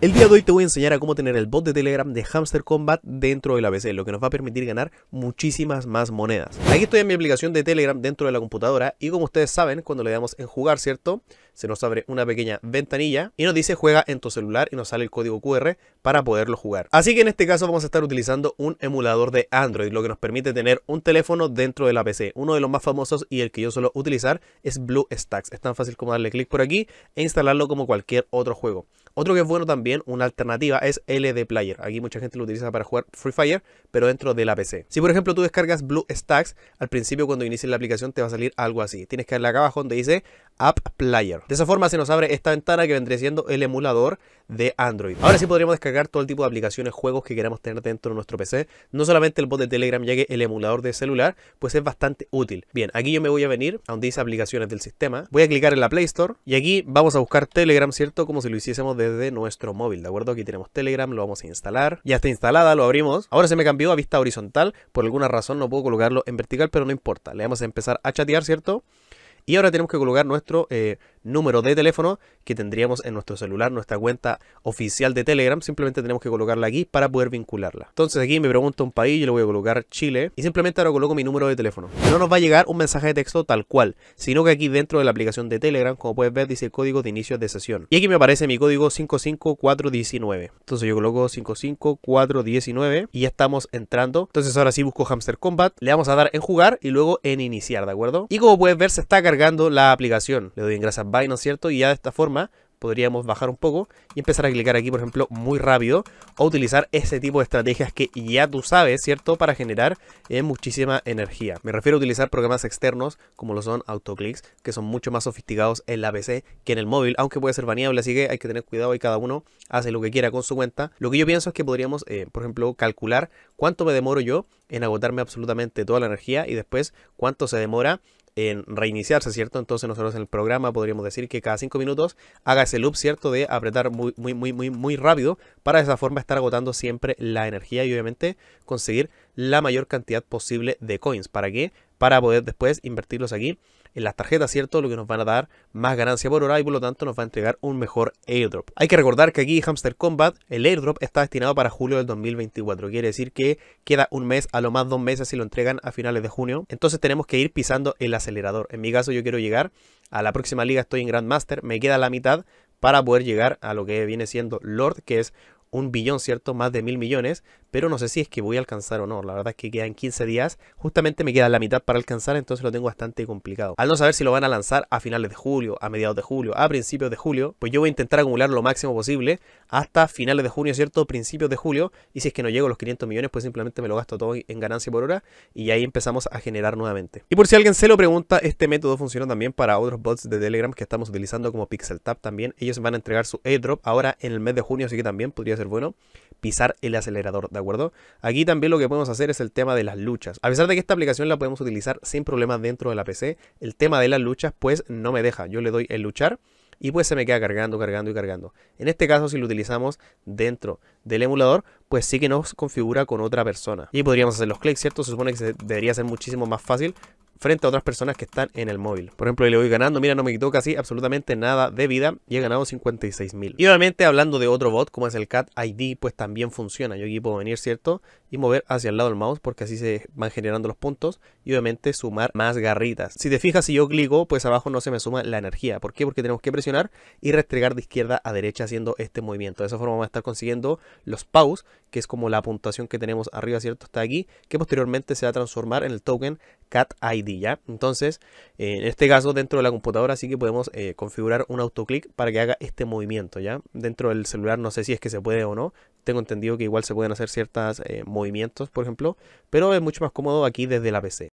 El día de hoy te voy a enseñar a cómo tener el bot de Telegram de Hamster Combat dentro del ABC, lo que nos va a permitir ganar muchísimas más monedas. Aquí estoy en mi aplicación de Telegram dentro de la computadora y como ustedes saben, cuando le damos en jugar, ¿cierto? se nos abre una pequeña ventanilla y nos dice juega en tu celular y nos sale el código QR para poderlo jugar. Así que en este caso vamos a estar utilizando un emulador de Android, lo que nos permite tener un teléfono dentro de la PC. Uno de los más famosos y el que yo suelo utilizar es BlueStacks. Es tan fácil como darle clic por aquí e instalarlo como cualquier otro juego. Otro que es bueno también, una alternativa, es LD Player. Aquí mucha gente lo utiliza para jugar Free Fire, pero dentro de la PC. Si por ejemplo tú descargas BlueStacks, al principio cuando inicies la aplicación te va a salir algo así. Tienes que darle acá abajo donde dice App Player. De esa forma se nos abre esta ventana que vendría siendo el emulador de Android. Ahora sí podríamos descargar todo el tipo de aplicaciones, juegos que queramos tener dentro de nuestro PC. No solamente el bot de Telegram, ya que el emulador de celular, pues es bastante útil. Bien, aquí yo me voy a venir a donde dice aplicaciones del sistema. Voy a clicar en la Play Store y aquí vamos a buscar Telegram, ¿cierto? Como si lo hiciésemos desde nuestro móvil, ¿de acuerdo? Aquí tenemos Telegram, lo vamos a instalar. Ya está instalada, lo abrimos. Ahora se me cambió a vista horizontal. Por alguna razón no puedo colocarlo en vertical, pero no importa. Le vamos a empezar a chatear, ¿cierto? Y ahora tenemos que colocar nuestro eh, número de teléfono que tendríamos en nuestro celular, nuestra cuenta oficial de Telegram. Simplemente tenemos que colocarla aquí para poder vincularla. Entonces aquí me pregunta un país, yo le voy a colocar Chile y simplemente ahora coloco mi número de teléfono. No nos va a llegar un mensaje de texto tal cual, sino que aquí dentro de la aplicación de Telegram, como puedes ver, dice el código de inicio de sesión. Y aquí me aparece mi código 55419. Entonces yo coloco 55419 y ya estamos entrando. Entonces ahora sí busco Hamster Combat, le vamos a dar en jugar y luego en iniciar, ¿de acuerdo? Y como puedes ver, se está cargando la aplicación. Le doy en gracias es ¿cierto? Y ya de esta forma podríamos bajar un poco y empezar a clicar aquí, por ejemplo, muy rápido o utilizar ese tipo de estrategias que ya tú sabes, ¿cierto? Para generar eh, muchísima energía. Me refiero a utilizar programas externos como lo son autoclicks, que son mucho más sofisticados en la PC que en el móvil, aunque puede ser variable, así que hay que tener cuidado y cada uno hace lo que quiera con su cuenta. Lo que yo pienso es que podríamos, eh, por ejemplo, calcular cuánto me demoro yo en agotarme absolutamente toda la energía y después cuánto se demora en reiniciarse, ¿cierto? Entonces nosotros en el programa podríamos decir que cada 5 minutos haga ese loop, ¿cierto? De apretar muy, muy, muy, muy, muy rápido para de esa forma estar agotando siempre la energía y obviamente conseguir la mayor cantidad posible de coins. ¿Para qué? Para poder después invertirlos aquí en las tarjetas, ¿cierto? Lo que nos van a dar más ganancia por hora y por lo tanto nos va a entregar un mejor airdrop. Hay que recordar que aquí Hamster Combat, el airdrop está destinado para julio del 2024. Quiere decir que queda un mes, a lo más dos meses si lo entregan a finales de junio. Entonces tenemos que ir pisando el acelerador. En mi caso yo quiero llegar a la próxima liga, estoy en Grandmaster, me queda la mitad para poder llegar a lo que viene siendo Lord, que es un billón, ¿cierto? Más de mil millones pero no sé si es que voy a alcanzar o no. La verdad es que quedan 15 días, justamente me queda la mitad para alcanzar, entonces lo tengo bastante complicado. Al no saber si lo van a lanzar a finales de julio, a mediados de julio, a principios de julio, pues yo voy a intentar acumular lo máximo posible hasta finales de junio, ¿cierto? Principios de julio, y si es que no llego a los 500 millones, pues simplemente me lo gasto todo en ganancia por hora y ahí empezamos a generar nuevamente. Y por si alguien se lo pregunta, este método funciona también para otros bots de Telegram que estamos utilizando como tap también. Ellos van a entregar su airdrop ahora en el mes de junio, así que también podría ser bueno pisar el acelerador acuerdo? Aquí también lo que podemos hacer es el tema de las luchas. A pesar de que esta aplicación la podemos utilizar sin problemas dentro de la PC, el tema de las luchas pues no me deja. Yo le doy el luchar y pues se me queda cargando, cargando y cargando. En este caso, si lo utilizamos dentro del emulador, pues sí que nos configura con otra persona. Y podríamos hacer los clics, ¿cierto? Se supone que debería ser muchísimo más fácil, frente a otras personas que están en el móvil. Por ejemplo, le voy ganando, mira, no me quitó casi absolutamente nada de vida y he ganado 56.000 Y obviamente hablando de otro bot como es el Cat ID, pues también funciona. Yo aquí puedo venir, ¿cierto? Y mover hacia el lado el mouse porque así se van generando los puntos y obviamente sumar más garritas. Si te fijas, si yo clico, pues abajo no se me suma la energía. ¿Por qué? Porque tenemos que presionar y restregar de izquierda a derecha haciendo este movimiento. De esa forma vamos a estar consiguiendo los paus que es como la puntuación que tenemos arriba, ¿cierto? Está aquí, que posteriormente se va a transformar en el token cat ID, ¿ya? Entonces, eh, en este caso, dentro de la computadora sí que podemos eh, configurar un autoclick para que haga este movimiento, ¿ya? Dentro del celular no sé si es que se puede o no. Tengo entendido que igual se pueden hacer ciertos eh, movimientos, por ejemplo, pero es mucho más cómodo aquí desde la PC.